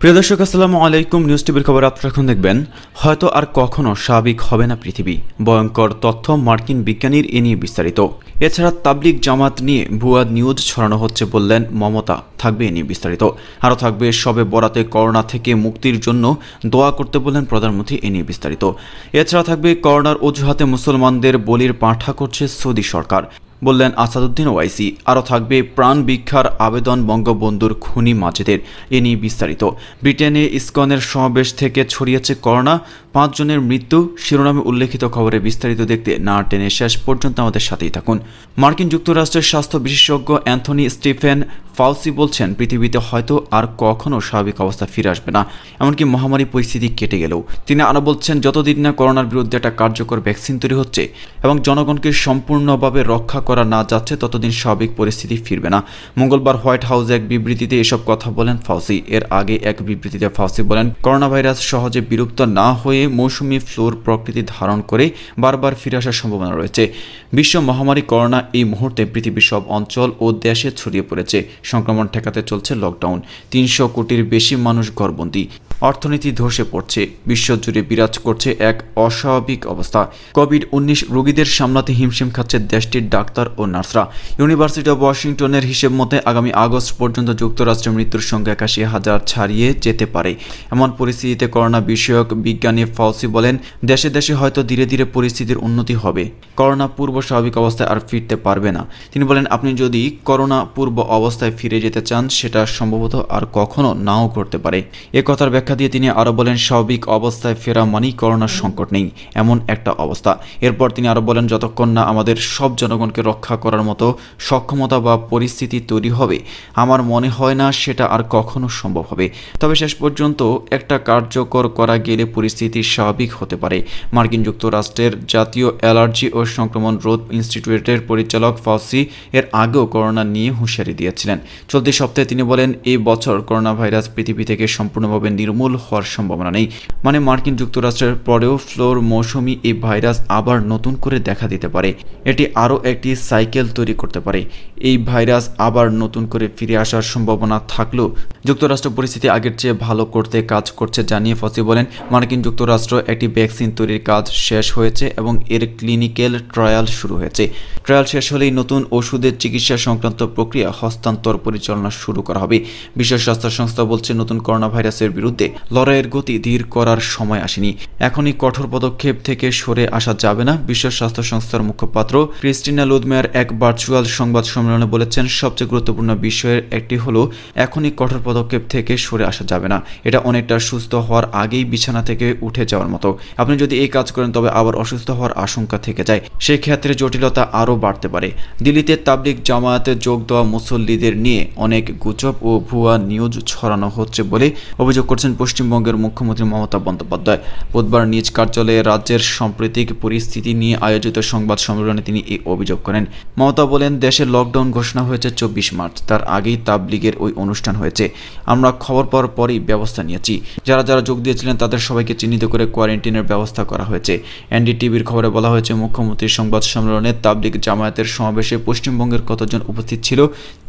প্রিয় দর্শক আসসালামু আলাইকুম নিউজ টিভির খবর আপনারা এখন দেখবেন হয়তো আর কখনো স্বাভাবিক হবে না পৃথিবী ভয়ঙ্কর তথ্য মার্কিন বিজ্ঞানীর এ নিয়ে বিস্তারিত এছাড়া তাবলিক জামাত নিয়ে ভুয়া নিউজ ছড়ানো হচ্ছে বললেন মমতা থাকবে এ নিয়ে বিস্তারিত আরও থাকবে সবে বরাতে করোনা থেকে মুক্তির জন্য দোয়া করতে বললেন প্রধানমন্ত্রী এ নিয়ে বিস্তারিত এছাড়া থাকবে করোনার অজুহাতে মুসলমানদের বলির পাঠা করছে সৌদি সরকার বললেন আসাদুদ্দিন ওয়াইসি আরও থাকবে প্রাণ ভিক্ষার আবেদন বঙ্গবন্ধুর খুনি মাজেদের এ নিয়ে বিস্তারিত ব্রিটেনে ইস্কনের সমাবেশ থেকে ছড়িয়েছে করোনা পাঁচজনের মৃত্যু শিরোনামে উল্লেখিত খবরে বিস্তারিত দেখতে না টেনে শেষ পর্যন্ত আমাদের সাথেই থাকুন মার্কিন যুক্তরাষ্ট্রের স্বাস্থ্য বিশেষজ্ঞ অ্যান্থনি স্টিফেন ফাউসি বলছেন পৃথিবীতে হয়তো আর কখনও স্বাভাবিক অবস্থা ফিরে আসবে না এমনকি মহামারী পরিস্থিতি কেটে গেলেও তিনি আরও বলছেন যতদিন না করোনার বিরুদ্ধে একটা কার্যকর ভ্যাকসিন তৈরি হচ্ছে এবং জনগণকে সম্পূর্ণভাবে রক্ষা করা না যাচ্ছে ততদিন স্বাভাবিক পরিস্থিতি ফিরবে না মঙ্গলবার হোয়াইট হাউসে এক বিবৃতিতে এসব কথা বলেন ফাউসি এর আগে এক বিবৃতিতে ফাউসি বলেন করোনা ভাইরাস সহজে বিলুপ্ত না হয়ে মৌসুমি ফ্লোর প্রকৃতি ধারণ করে বারবার ফিরে আসার সম্ভাবনা রয়েছে বিশ্ব মহামারী করোনা এই মুহূর্তে পৃথিবীর সব অঞ্চল ও দেশে ছড়িয়ে পড়েছে সংক্রমণ ঠেকাতে চলছে লকডাউন তিনশো কোটির বেশি মানুষ ঘরবন্দি অর্থনীতি ধসে পড়ছে বিশ্বজুড়ে বিরাজ করছে এক অস্বাভাবিক অবস্থা কোভিড উনিশ রোগীদের সামলাতে হিমশিম খাচ্ছে দেশটির ডাক্তার ও নার্সরা ইউনিভার্সিটি অব ওয়াশিংটনের হিসেব মতে আগামী আগস্ট পর্যন্ত যুক্তরাষ্ট্রে মৃত্যুর সংখ্যা একাশি হাজার ছাড়িয়ে যেতে পারে এমন পরিস্থিতিতে করোনা বিষয়ক বিজ্ঞানী ফাউসি বলেন দেশে দেশে হয়তো ধীরে ধীরে পরিস্থিতির উন্নতি হবে করোনা পূর্ব স্বাভাবিক অবস্থায় আর ফিরতে পারবে না তিনি বলেন আপনি যদি করোনা পূর্ব অবস্থায় ফিরে যেতে চান সেটা সম্ভবত আর কখনো নাও করতে পারে এ কথার ব্যাখ্যা ব্যাখ্যা দিয়ে তিনি আরও বলেন স্বাভাবিক অবস্থায় ফেরা মানেই করোনার সংকট নেই এমন একটা অবস্থা এরপর তিনি আরও বলেন যতক্ষণ না আমাদের সব জনগণকে রক্ষা করার মতো সক্ষমতা বা পরিস্থিতি তৈরি হবে আমার মনে হয় না সেটা আর কখনো সম্ভব হবে তবে শেষ পর্যন্ত একটা কার্যকর করা গেলে পরিস্থিতি স্বাভাবিক হতে পারে মার্কিন যুক্তরাষ্ট্রের জাতীয় অ্যালার্জি ও সংক্রমণ রোধ ইনস্টিটিউটের পরিচালক ফাউসি এর আগেও করোনা নিয়ে হুঁশিয়ারি দিয়েছিলেন চলতি সপ্তাহে তিনি বলেন এই বছর করোনা ভাইরাস পৃথিবী থেকে সম্পূর্ণভাবে নির্মূল তুমুল হওয়ার সম্ভাবনা নেই মানে মার্কিন যুক্তরাষ্ট্রের পরেও ফ্লোর মৌসুমি এই ভাইরাস আবার নতুন করে দেখা দিতে পারে এটি আরও একটি সাইকেল তৈরি করতে পারে এই ভাইরাস আবার নতুন করে ফিরে আসার সম্ভাবনা থাকলেও যুক্তরাষ্ট্র পরিস্থিতি আগের চেয়ে ভালো করতে কাজ করছে জানিয়ে ফসি বলেন মার্কিন যুক্তরাষ্ট্র একটি ভ্যাকসিন তৈরির কাজ শেষ হয়েছে এবং এর ক্লিনিক্যাল ট্রায়াল শুরু হয়েছে ট্রায়াল শেষ হলেই নতুন ওষুধের চিকিৎসা সংক্রান্ত প্রক্রিয়া হস্তান্তর পরিচালনা শুরু করা হবে বিশ্ব স্বাস্থ্য সংস্থা বলছে নতুন করোনা ভাইরাসের বিরুদ্ধে লড়াইয়ের গতি ধীর করার সময় আসেনি এখনই কঠোর পদক্ষেপ থেকে সরে আসা যাবে না বিশ্ব স্বাস্থ্য সংস্থার মুখপাত্র ক্রিস্টিনা লুদমেয়ার এক ভার্চুয়াল সংবাদ সম্মেলনে বলেছেন সবচেয়ে গুরুত্বপূর্ণ বিষয়ের একটি হল এখনই কঠোর পদক্ষেপ থেকে সরে আসা যাবে না এটা অনেকটা সুস্থ হওয়ার আগেই বিছানা থেকে উঠে যাওয়ার মতো আপনি যদি এই কাজ করেন তবে আবার অসুস্থ হওয়ার আশঙ্কা থেকে যায় সেই ক্ষেত্রে জটিলতা আরও বাড়তে পারে দিল্লিতে তাবলিক জামায়াতে যোগ দেওয়া মুসল্লিদের নিয়ে অনেক গুজব ও ভুয়া নিউজ ছড়ানো হচ্ছে বলে অভিযোগ করছেন করেছেন পশ্চিমবঙ্গের মুখ্যমন্ত্রী মমতা বন্দ্যোপাধ্যায় বুধবার নিজ কার্যালয়ে রাজ্যের সাম্প্রতিক পরিস্থিতি নিয়ে আয়োজিত সংবাদ সম্মেলনে তিনি এই অভিযোগ করেন মমতা বলেন দেশে লকডাউন ঘোষণা হয়েছে চব্বিশ মার্চ তার আগেই তাবলিগের ওই অনুষ্ঠান হয়েছে আমরা খবর পাওয়ার পরই ব্যবস্থা নিয়েছি যারা যারা যোগ দিয়েছিলেন তাদের সবাইকে চিহ্নিত করে কোয়ারেন্টিনের ব্যবস্থা করা হয়েছে এনডিটিভির খবরে বলা হয়েছে মুখ্যমন্ত্রীর সংবাদ সম্মেলনে তাবলিগ জামায়াতের সমাবেশে পশ্চিমবঙ্গের কতজন উপস্থিত ছিল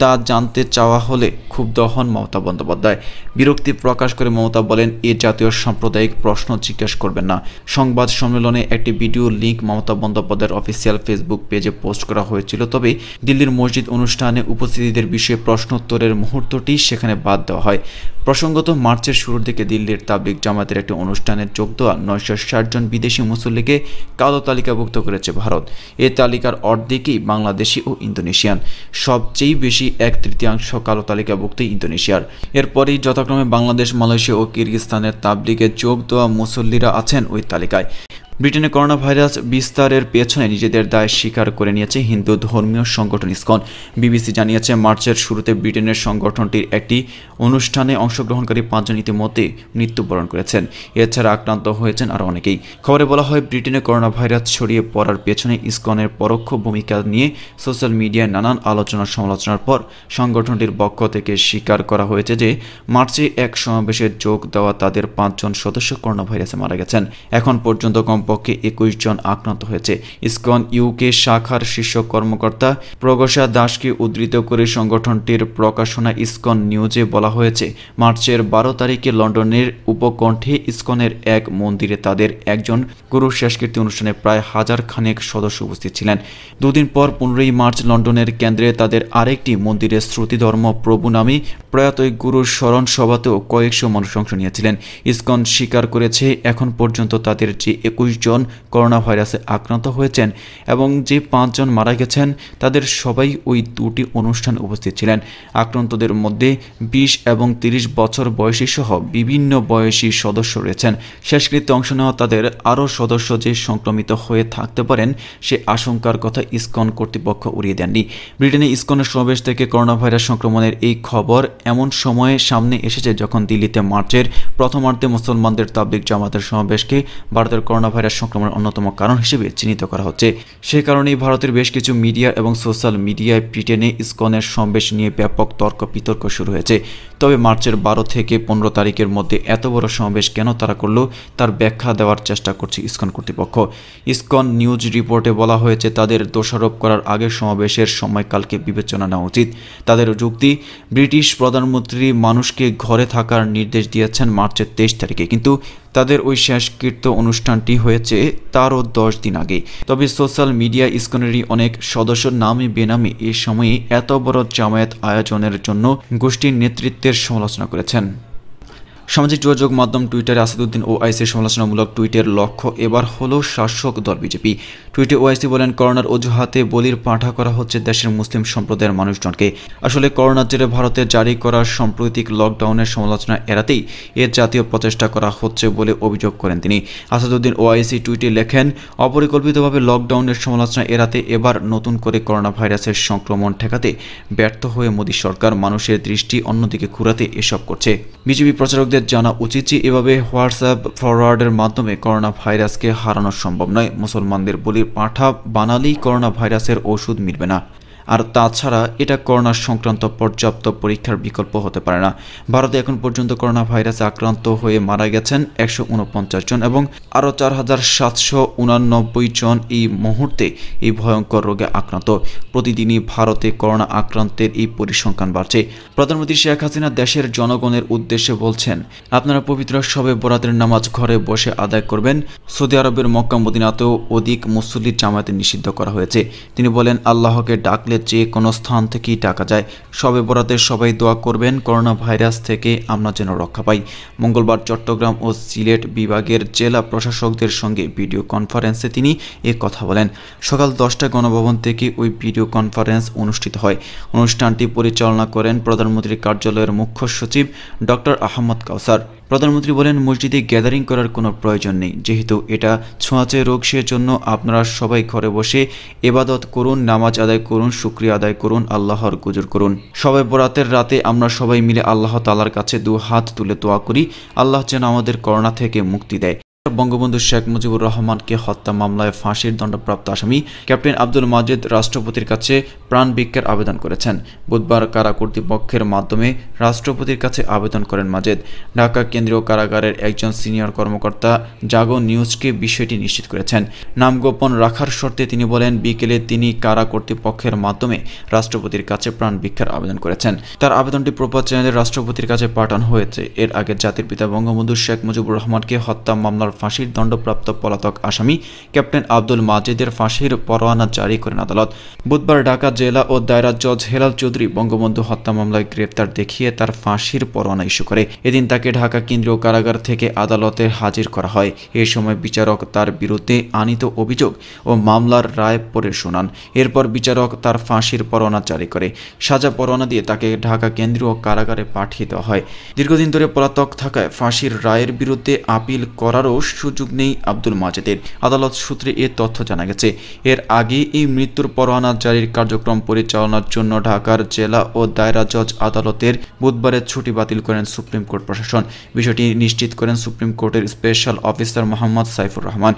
তা জানতে চাওয়া হলে ক্ষুব্ধ হন মমতা বন্দ্যোপাধ্যায় বিরক্তি প্রকাশ করে মমতা মমতা বলেন এ জাতীয় সাম্প্রদায়িক প্রশ্ন জিজ্ঞেস করবেন না সংবাদ সম্মেলনে একটি ভিডিও লিঙ্ক মমতা বন্দ্যোপাধ্যায়ের অফিসিয়াল ফেসবুক পেজে পোস্ট করা হয়েছিল তবে দিল্লির মসজিদ অনুষ্ঠানে উপস্থিতিদের বিষয়ে প্রশ্নোত্তরের মুহূর্তটি সেখানে বাদ দেওয়া হয় প্রসঙ্গত মার্চের শুরুর দিকে দিল্লির তাবলিক জামাতের একটি অনুষ্ঠানে যোগ দেওয়া নয়শো জন বিদেশি মুসল্লিকে কালো তালিকাভুক্ত করেছে ভারত এ তালিকার অর্ধেকই বাংলাদেশি ও ইন্দোনেশিয়ান সবচেয়ে বেশি এক তৃতীয়াংশ কালো তালিকাভুক্ত ইন্দোনেশিয়ার এরপরই যথাক্রমে বাংলাদেশ মালয়েশিয়া ও কিরগিস্তানের তাবলিগে যোগ দেওয়া মুসল্লিরা আছেন ওই তালিকায় ব্রিটেনে করোনা ভাইরাস বিস্তারের পেছনে নিজেদের দায় স্বীকার করে নিয়েছে হিন্দু ধর্মীয় সংগঠন ইস্কন বিবিসি জানিয়েছে মার্চের শুরুতে ব্রিটেনের সংগঠনটির একটি অনুষ্ঠানে অংশগ্রহণকারী পাঁচজন ইতিমধ্যে মৃত্যুবরণ করেছেন এছাড়া আক্রান্ত হয়েছেন আরও অনেকেই খবরে বলা হয় ব্রিটেনে করোনা ভাইরাস ছড়িয়ে পড়ার পেছনে ইস্কনের পরোক্ষ ভূমিকা নিয়ে সোশ্যাল মিডিয়ায় নানান আলোচনা সমালোচনার পর সংগঠনটির পক্ষ থেকে স্বীকার করা হয়েছে যে মার্চে এক সমাবেশে যোগ দেওয়া তাদের পাঁচজন সদস্য করোনা ভাইরাসে মারা গেছেন এখন পর্যন্ত কম কমপক্ষে একুশ জন আক্রান্ত হয়েছে স্কন ইউকে শাখার শীর্ষ কর্মকর্তা প্রগসা দাসকে উদ্ধৃত করে সংগঠনটির প্রকাশনা স্কন নিউজে বলা হয়েছে মার্চের বারো তারিখে লন্ডনের উপকণ্ঠে স্কনের এক মন্দিরে তাদের একজন গুরু শেষকৃতি অনুষ্ঠানে প্রায় হাজার খানেক সদস্য উপস্থিত ছিলেন দুদিন পর পনেরোই মার্চ লন্ডনের কেন্দ্রে তাদের আরেকটি মন্দিরে শ্রুতিধর্ম প্রভু নামে প্রয়াত গুরুর স্মরণ সভাতেও কয়েকশো মানুষ অংশ নিয়েছিলেন ইস্কন স্বীকার করেছে এখন পর্যন্ত তাদের যে একুশ জন করোনা ভাইরাসে আক্রান্ত হয়েছেন এবং যে পাঁচজন মারা গেছেন তাদের সবাই ওই দুটি অনুষ্ঠান উপস্থিত ছিলেন আক্রান্তদের মধ্যে ২০ এবং ৩০ বছর বয়সী সহ বিভিন্ন বয়সী সদস্য রয়েছেন শেষকৃত্যে অংশ নেওয়া তাদের আরও সদস্য যে সংক্রমিত হয়ে থাকতে পারেন সে আশঙ্কার কথা ইস্কন কর্তৃপক্ষ উড়িয়ে দেননি ব্রিটেনে ইস্কনের সমাবেশ থেকে করোনা ভাইরাস সংক্রমণের এই খবর এমন সময়ে সামনে এসেছে যখন দিল্লিতে মার্চের প্রথমার্ধে মুসলমানদের তাবলিক জামাতের সমাবেশকে ভারতের করোনা ভাইরাস সংক্রমণের অন্যতম কারণ হিসেবে চিহ্নিত করা হচ্ছে সে কারণেই ভারতের বেশ কিছু মিডিয়া এবং সোশ্যাল মিডিয়ায় ব্রিটেনে ইসকনের সমাবেশ নিয়ে ব্যাপক তর্ক বিতর্ক শুরু হয়েছে তবে মার্চের বারো থেকে পনেরো তারিখের মধ্যে এত বড় সমাবেশ কেন তারা করল তার ব্যাখ্যা দেওয়ার চেষ্টা করছে ইসকন কর্তৃপক্ষ ইসকন নিউজ রিপোর্টে বলা হয়েছে তাদের দোষারোপ করার আগে সমাবেশের সময়কালকে বিবেচনা নেওয়া উচিত তাদের যুক্তি ব্রিটিশ প্রধানমন্ত্রী মানুষকে ঘরে থাকার নির্দেশ দিয়েছেন মার্চের তেইশ তারিখে কিন্তু তাদের ওই শেষকৃত্য অনুষ্ঠানটি হয়েছে তারও দশ দিন আগে তবে সোশ্যাল মিডিয়া ইস্কনেরই অনেক সদস্য নামে বেনামে এ সময়ে এত বড় জামায়াত আয়োজনের জন্য গোষ্ঠীর নেতৃত্বের সমালোচনা করেছেন সামাজিক যোগাযোগ মাধ্যম টুইটারে আসাদুদ্দিন ওআইসির সমালোচনামূলক টুইটের লক্ষ্য এবার হলো শাসক দল বিজেপি টুইটে ওআইসি বলেন করোনার অজুহাতে বলির পাঠা করা হচ্ছে দেশের মুসলিম সম্প্রদায়ের মানুষজনকে আসলে করোনার জেরে ভারতে জারি করা সাম্প্রতিক লকডাউনের সমালোচনা এড়াতেই এ জাতীয় প্রচেষ্টা করা হচ্ছে বলে অভিযোগ করেন তিনি আসাদুদ্দিন ওআইসি টুইটে লেখেন অপরিকল্পিতভাবে লকডাউনের সমালোচনা এড়াতে এবার নতুন করে করোনা ভাইরাসের সংক্রমণ ঠেকাতে ব্যর্থ হয়ে মোদী সরকার মানুষের দৃষ্টি অন্যদিকে ঘুরাতে এসব করছে বিজেপি প্রচারকদের আমাদের জানা উচিত যে এভাবে হোয়াটসঅ্যাপ ফরওয়ার্ডের মাধ্যমে করোনা ভাইরাসকে হারানো সম্ভব নয় মুসলমানদের বলি পাঠা বানালেই করোনা ভাইরাসের ওষুধ মিলবে না আর তাছাড়া এটা করোনা সংক্রান্ত পর্যাপ্ত পরীক্ষার বিকল্প হতে পারে না ভারতে এখন পর্যন্ত করোনা ভাইরাসে আক্রান্ত হয়ে মারা গেছেন একশো উনপঞ্চাশ জন এবং আরও চার হাজার সাতশো উনানব্বই জন এই মুহূর্তে এই ভয়ঙ্কর রোগে আক্রান্ত প্রতিদিনই ভারতে করোনা আক্রান্তের এই পরিসংখ্যান বাড়ছে প্রধানমন্ত্রী শেখ হাসিনা দেশের জনগণের উদ্দেশ্যে বলছেন আপনারা পবিত্র সবে বরাদের নামাজ ঘরে বসে আদায় করবেন সৌদি আরবের মক্কা মদিনাতেও অধিক মুসল্লির জামায়াতে নিষিদ্ধ করা হয়েছে তিনি বলেন আল্লাহকে ডাকলে থাকলে যে কোনো স্থান থেকেই টাকা যায় সবে বরাদের সবাই দোয়া করবেন করোনা ভাইরাস থেকে আমরা যেন রক্ষা পাই মঙ্গলবার চট্টগ্রাম ও সিলেট বিভাগের জেলা প্রশাসকদের সঙ্গে ভিডিও কনফারেন্সে তিনি এ কথা বলেন সকাল দশটা গণভবন থেকে ওই ভিডিও কনফারেন্স অনুষ্ঠিত হয় অনুষ্ঠানটি পরিচালনা করেন প্রধানমন্ত্রীর কার্যালয়ের মুখ্য সচিব ডক্টর আহমদ কাউসার প্রধানমন্ত্রী বলেন মসজিদে গ্যাদারিং করার কোনো প্রয়োজন নেই যেহেতু এটা ছোঁয়াচে রোগ সে জন্য আপনারা সবাই ঘরে বসে এবাদত করুন নামাজ আদায় করুন শুক্রিয়া আদায় করুন আল্লাহর গুজর করুন সবাই বরাতের রাতে আমরা সবাই মিলে আল্লাহ তালার কাছে দু হাত তুলে তোয়া করি আল্লাহ যেন আমাদের করোনা থেকে মুক্তি দেয় বঙ্গবন্ধু শেখ মুজিবুর রহমানকে হত্যা মামলায় ফাঁসির দণ্ডপ্রাপ্ত আসামি ক্যাপ্টেন আব্দুল মাজেদ রাষ্ট্রপতির কাছে প্রাণ ভিক্ষার আবেদন করেছেন বুধবার কারা কর্তৃপক্ষের মাধ্যমে রাষ্ট্রপতির কাছে আবেদন করেন মাজেদ ঢাকা কেন্দ্রীয় কারাগারের একজন সিনিয়র কর্মকর্তা জাগো নিউজকে বিষয়টি নিশ্চিত করেছেন নাম গোপন রাখার শর্তে তিনি বলেন বিকেলে তিনি কারা কর্তৃপক্ষের মাধ্যমে রাষ্ট্রপতির কাছে প্রাণ ভিক্ষার আবেদন করেছেন তার আবেদনটি প্রপাত চ্যানেলের রাষ্ট্রপতির কাছে পাঠানো হয়েছে এর আগে জাতির পিতা বঙ্গবন্ধু শেখ মুজিবুর রহমানকে হত্যা মামলার ফাঁসির দণ্ডপ্রাপ্ত পলাতক আসামি ক্যাপ্টেন আব্দুল মাজিদের ফাঁসির পরোয়ানা জারি করেন আদালত বুধবার ঢাকা জেলা ও দায়রা জজ হেলাল চৌধুরী বঙ্গবন্ধু হত্যা মামলায় গ্রেপ্তার দেখিয়ে তার ফাঁসির পরোয়ানা ইস্যু করে এদিন তাকে ঢাকা কেন্দ্রীয় কারাগার থেকে আদালতে হাজির করা হয় এ সময় বিচারক তার বিরুদ্ধে আনিত অভিযোগ ও মামলার রায় পড়ে শোনান এরপর বিচারক তার ফাঁসির পরোয়ানা জারি করে সাজা পরোয়ানা দিয়ে তাকে ঢাকা কেন্দ্রীয় কারাগারে পাঠিয়ে দেওয়া হয় দীর্ঘদিন ধরে পলাতক থাকায় ফাঁসির রায়ের বিরুদ্ধে আপিল করারও সুযোগ নেই আব্দুল মাজেদের আদালত সূত্রে এ তথ্য জানা গেছে এর আগে এই মৃত্যুর পরোয়ানা জারির কার্যক্রম পরিচালনার জন্য ঢাকার জেলা ও দায়রা জজ আদালতের বুধবারের ছুটি বাতিল করেন সুপ্রিম কোর্ট প্রশাসন বিষয়টি নিশ্চিত করেন সুপ্রিম কোর্টের স্পেশাল অফিসার মোহাম্মদ সাইফুর রহমান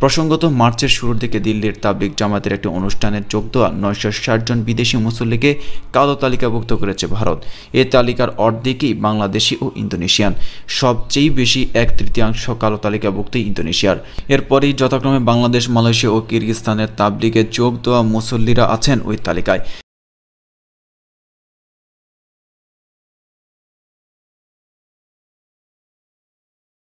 প্রসঙ্গত মার্চের শুরুর দিকে দিল্লির তাবলিক জামাতের একটি অনুষ্ঠানে যোগ দেওয়া নয়শো ষাট জন বিদেশি মুসল্লিকে কালো তালিকাভুক্ত করেছে ভারত এ তালিকার অর্ধেকই বাংলাদেশি ও ইন্দোনেশিয়ান সবচেয়ে বেশি এক তৃতীয়াংশ কালো তালিকা তালিকাভুক্ত ইন্দোনেশিয়ার এরপরই যথাক্রমে বাংলাদেশ মালয়েশিয়া ও কিরগিজস্তানের তাবলিগে যোগ দেওয়া মুসল্লিরা আছেন ওই তালিকায়